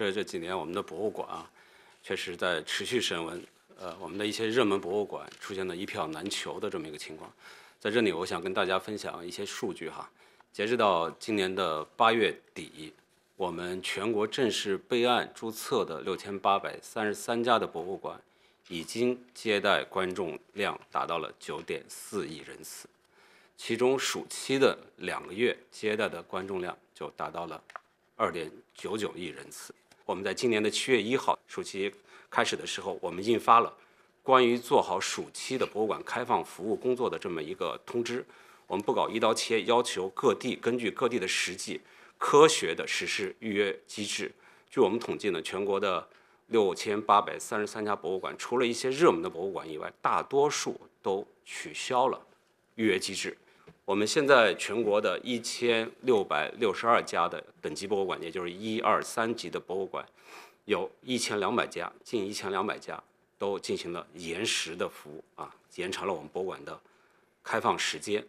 这这几年，我们的博物馆啊，确实在持续升温。呃，我们的一些热门博物馆出现了一票难求的这么一个情况。在这里，我想跟大家分享一些数据哈。截止到今年的八月底，我们全国正式备案注册的六千八百三十三家的博物馆，已经接待观众量达到了九点四亿人次，其中暑期的两个月接待的观众量就达到了二点九九亿人次。我们在今年的七月一号，暑期开始的时候，我们印发了关于做好暑期的博物馆开放服务工作的这么一个通知。我们不搞一刀切，要求各地根据各地的实际，科学的实施预约机制。据我们统计呢，全国的六千八百三十三家博物馆，除了一些热门的博物馆以外，大多数都取消了预约机制。我们现在全国的一千六百六十二家的等级博物馆，也就是一、二、三级的博物馆，有一千两百家，近一千两百家都进行了延时的服务啊，延长了我们博物馆的开放时间。